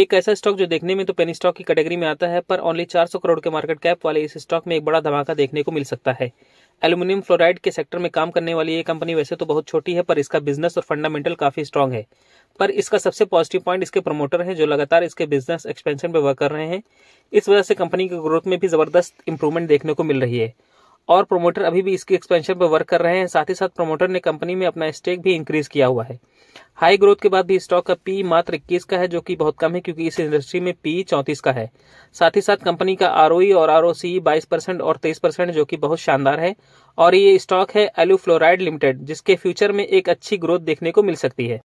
एक ऐसा स्टॉक जो देखने में तो पेनी स्टॉक की कैटेगरी में आता है पर ओनली 400 करोड़ के मार्केट कैप वाले इस स्टॉक में एक बड़ा धमाका देखने को मिल सकता है एल्युमिनियम फ्लोराइड के सेक्टर में काम करने वाली ये कंपनी वैसे तो बहुत छोटी है पर इसका बिजनेस और फंडामेंटल काफी स्ट्रांग है पर इसका सबसे पॉजिटिव पॉइंट इसके प्रमोटर हैं जो लगातार इसके बिजनेस एक्सपेंशन पर वर्क कर रहे हैं इस वजह से कंपनी की ग्रोथ में भी जबरदस्त इंप्रूवमेंट देखने को मिल रही है और प्रोमोटर अभी भी इसके एक्सपेंशन पर वर्क कर रहे हैं साथ ही साथ प्रोमोटर ने कंपनी में अपना स्टेक भी इंक्रीज किया हुआ है हाई ग्रोथ के बाद भी स्टॉक का पी मात्र इक्कीस का है जो कि बहुत कम है क्योंकि इस इंडस्ट्री में पी चौंतीस का है साथ ही साथ कंपनी का आर और आर ओ सी बाईस परसेंट और तेईस परसेंट जो कि बहुत शानदार है और ये स्टॉक है एलू फ्लोराइड लिमिटेड जिसके फ्यूचर में एक अच्छी ग्रोथ देखने को मिल सकती है